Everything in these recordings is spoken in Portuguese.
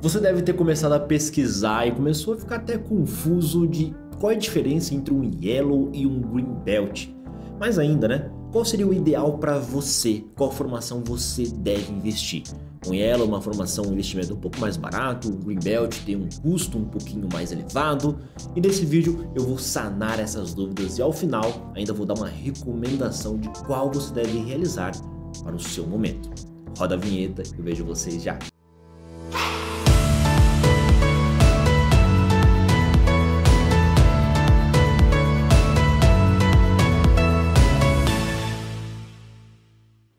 Você deve ter começado a pesquisar e começou a ficar até confuso de qual é a diferença entre um yellow e um green belt. Mas ainda, né? Qual seria o ideal para você? Qual formação você deve investir? Um yellow, é uma formação, um investimento um pouco mais barato, o green belt tem um custo um pouquinho mais elevado. E nesse vídeo eu vou sanar essas dúvidas e ao final ainda vou dar uma recomendação de qual você deve realizar para o seu momento. Roda a vinheta e eu vejo vocês já.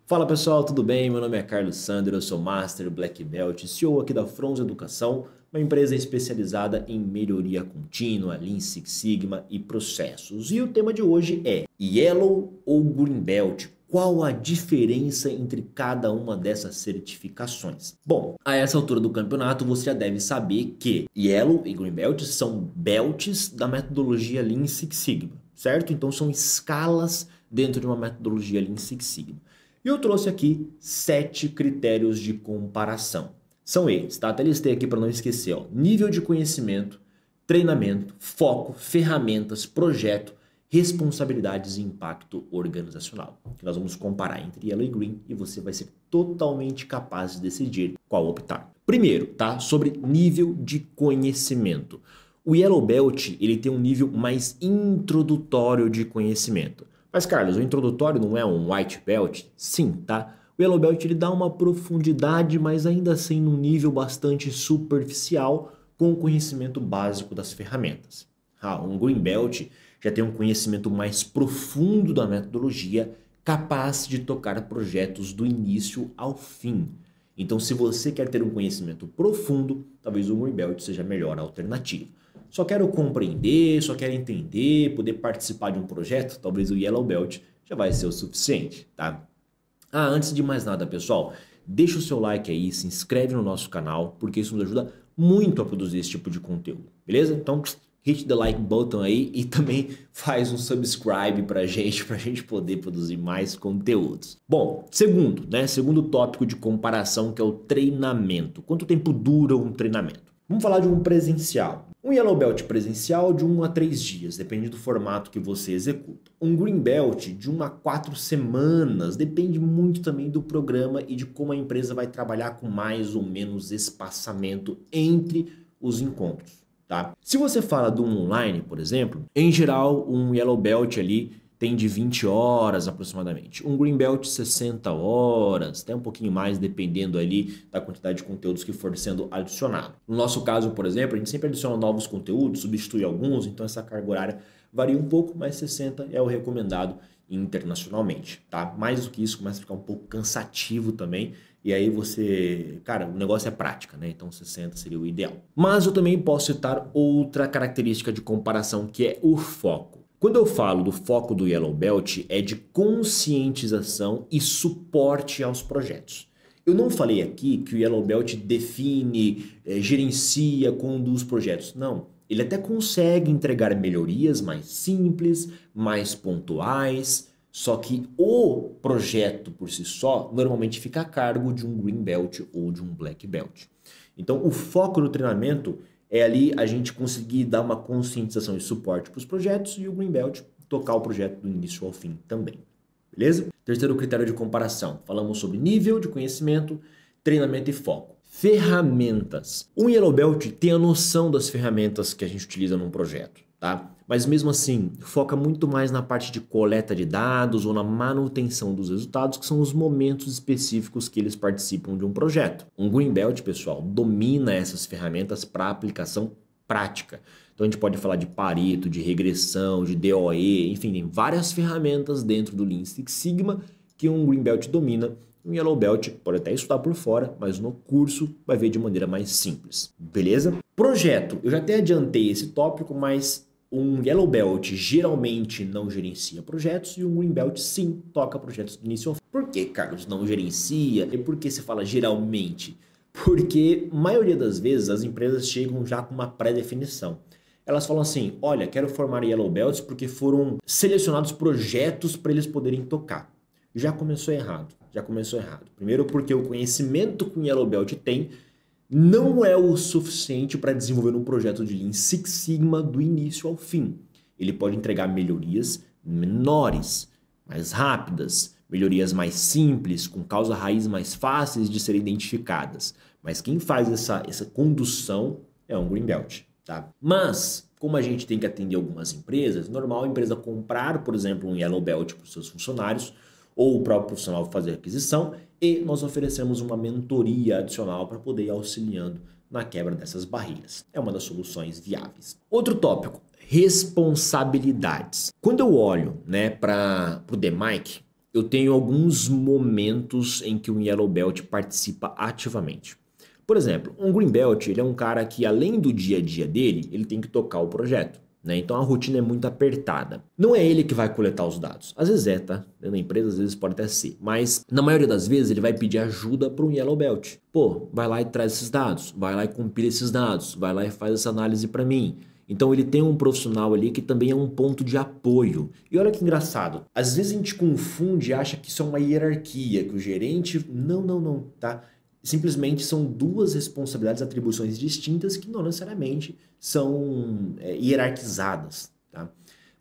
Fala pessoal, tudo bem? Meu nome é Carlos Sander, eu sou Master Black Belt, CEO aqui da Frons Educação, uma empresa especializada em melhoria contínua, Lean Six Sigma e processos. E o tema de hoje é Yellow ou Green Belt? Qual a diferença entre cada uma dessas certificações? Bom, a essa altura do campeonato você já deve saber que Yellow e Green Belt são belts da metodologia Lean Six Sigma, certo? Então são escalas dentro de uma metodologia Lean Six Sigma. E eu trouxe aqui sete critérios de comparação. São eles, tá? Até listei aqui para não esquecer: ó. nível de conhecimento, treinamento, foco, ferramentas, projeto, responsabilidades e impacto organizacional. Que nós vamos comparar entre yellow e green e você vai ser totalmente capaz de decidir qual optar. Primeiro, tá? Sobre nível de conhecimento. O Yellow Belt ele tem um nível mais introdutório de conhecimento. Mas, Carlos, o introdutório não é um white belt? Sim, tá? O yellow belt ele dá uma profundidade, mas ainda assim num nível bastante superficial, com o conhecimento básico das ferramentas. Ah, um green belt já tem um conhecimento mais profundo da metodologia, capaz de tocar projetos do início ao fim. Então, se você quer ter um conhecimento profundo, talvez o green belt seja a melhor alternativa só quero compreender, só quero entender, poder participar de um projeto, talvez o Yellow Belt já vai ser o suficiente, tá? Ah, antes de mais nada, pessoal, deixa o seu like aí, se inscreve no nosso canal, porque isso nos ajuda muito a produzir esse tipo de conteúdo, beleza? Então, hit the like button aí e também faz um subscribe pra gente, pra gente poder produzir mais conteúdos. Bom, segundo, né? Segundo tópico de comparação que é o treinamento. Quanto tempo dura um treinamento? Vamos falar de um presencial. Um Yellow Belt presencial de 1 um a 3 dias, depende do formato que você executa. Um Green Belt de 1 um a 4 semanas, depende muito também do programa e de como a empresa vai trabalhar com mais ou menos espaçamento entre os encontros. Tá? Se você fala de um online, por exemplo, em geral, um Yellow Belt ali tem de 20 horas aproximadamente. Um green belt 60 horas, até um pouquinho mais, dependendo ali da quantidade de conteúdos que for sendo adicionado. No nosso caso, por exemplo, a gente sempre adiciona novos conteúdos, substitui alguns, então essa carga horária varia um pouco, mas 60 é o recomendado internacionalmente, tá? Mais do que isso começa a ficar um pouco cansativo também, e aí você, cara, o negócio é prática, né? Então 60 seria o ideal. Mas eu também posso citar outra característica de comparação que é o foco. Quando eu falo do foco do Yellow Belt, é de conscientização e suporte aos projetos. Eu não falei aqui que o Yellow Belt define, eh, gerencia, conduz projetos. Não. Ele até consegue entregar melhorias mais simples, mais pontuais, só que o projeto por si só normalmente fica a cargo de um Green Belt ou de um Black Belt. Então, o foco do treinamento é ali a gente conseguir dar uma conscientização e suporte para os projetos e o Greenbelt tocar o projeto do início ao fim também. Beleza? Terceiro critério de comparação. Falamos sobre nível de conhecimento, treinamento e foco. Ferramentas. Um Yellow Belt tem a noção das ferramentas que a gente utiliza num projeto, tá? mas mesmo assim foca muito mais na parte de coleta de dados ou na manutenção dos resultados, que são os momentos específicos que eles participam de um projeto. Um Greenbelt, pessoal, domina essas ferramentas para aplicação prática. Então a gente pode falar de Pareto, de regressão, de DOE, enfim, tem várias ferramentas dentro do Lean Six Sigma que um Greenbelt domina um Yellow Belt pode até estudar por fora, mas no curso vai ver de maneira mais simples, beleza? Projeto, eu já até adiantei esse tópico, mas um Yellow Belt geralmente não gerencia projetos e um Green Belt sim toca projetos do início ao fim. Por que, Carlos, não gerencia? E por que você fala geralmente? Porque, maioria das vezes, as empresas chegam já com uma pré-definição. Elas falam assim: olha, quero formar Yellow Belts porque foram selecionados projetos para eles poderem tocar. Já começou errado. Já começou errado. Primeiro, porque o conhecimento que o Yellow Belt tem não é o suficiente para desenvolver um projeto de Lean Six Sigma do início ao fim. Ele pode entregar melhorias menores, mais rápidas, melhorias mais simples, com causa raiz mais fáceis de serem identificadas. Mas quem faz essa, essa condução é um Greenbelt, tá? Mas, como a gente tem que atender algumas empresas, normal a empresa comprar, por exemplo, um Yellow Belt para os seus funcionários, ou o próprio profissional fazer aquisição, e nós oferecemos uma mentoria adicional para poder ir auxiliando na quebra dessas barreiras. É uma das soluções viáveis. Outro tópico, responsabilidades. Quando eu olho né, para o DMIC, eu tenho alguns momentos em que um Yellow Belt participa ativamente. Por exemplo, um Green Belt ele é um cara que, além do dia a dia dele, ele tem que tocar o projeto. Né? Então a rotina é muito apertada. Não é ele que vai coletar os dados. Às vezes é, tá? Na empresa, às vezes pode até ser. Mas na maioria das vezes ele vai pedir ajuda para um Yellow Belt. Pô, vai lá e traz esses dados, vai lá e compila esses dados, vai lá e faz essa análise para mim. Então ele tem um profissional ali que também é um ponto de apoio. E olha que engraçado, às vezes a gente confunde e acha que isso é uma hierarquia, que o gerente. Não, não, não, tá? simplesmente são duas responsabilidades, atribuições distintas que não necessariamente são é, hierarquizadas, tá?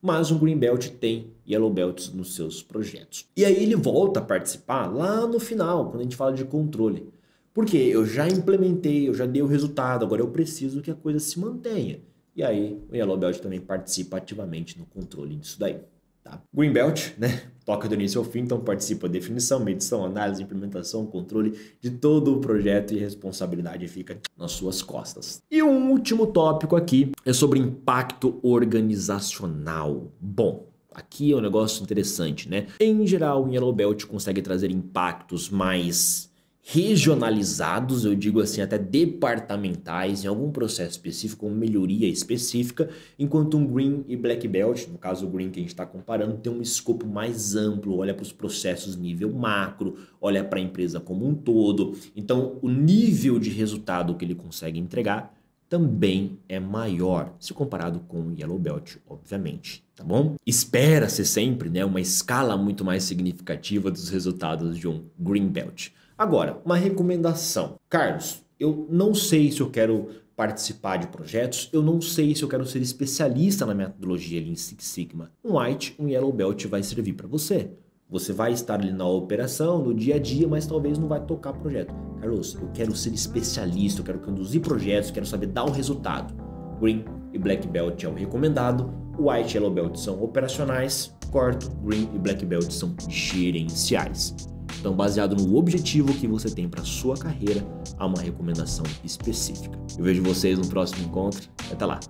Mas um Green Belt tem Yellow Belts nos seus projetos. E aí ele volta a participar lá no final, quando a gente fala de controle. Porque eu já implementei, eu já dei o resultado, agora eu preciso que a coisa se mantenha. E aí o Yellow Belt também participa ativamente no controle disso daí. Tá? Greenbelt, né? Toca do início ao fim, então participa da definição, medição, análise, implementação, controle de todo o projeto e responsabilidade fica nas suas costas. E um último tópico aqui é sobre impacto organizacional. Bom, aqui é um negócio interessante, né? Em geral, o Yellow Belt consegue trazer impactos mais regionalizados, eu digo assim, até departamentais, em algum processo específico, uma melhoria específica, enquanto um Green e Black Belt, no caso o Green que a gente está comparando, tem um escopo mais amplo, olha para os processos nível macro, olha para a empresa como um todo. Então, o nível de resultado que ele consegue entregar também é maior, se comparado com o Yellow Belt, obviamente, tá bom? Espera-se sempre né, uma escala muito mais significativa dos resultados de um Green Belt. Agora, uma recomendação. Carlos, eu não sei se eu quero participar de projetos, eu não sei se eu quero ser especialista na metodologia Lean Six Sigma. Um White, um Yellow Belt vai servir para você. Você vai estar ali na operação, no dia a dia, mas talvez não vai tocar projeto. Carlos, eu quero ser especialista, eu quero conduzir projetos, quero saber dar o um resultado. Green e Black Belt é o recomendado, White e Yellow Belt são operacionais, Corto, Green e Black Belt são gerenciais. Então, baseado no objetivo que você tem para sua carreira, há uma recomendação específica. Eu vejo vocês no próximo encontro. Até lá!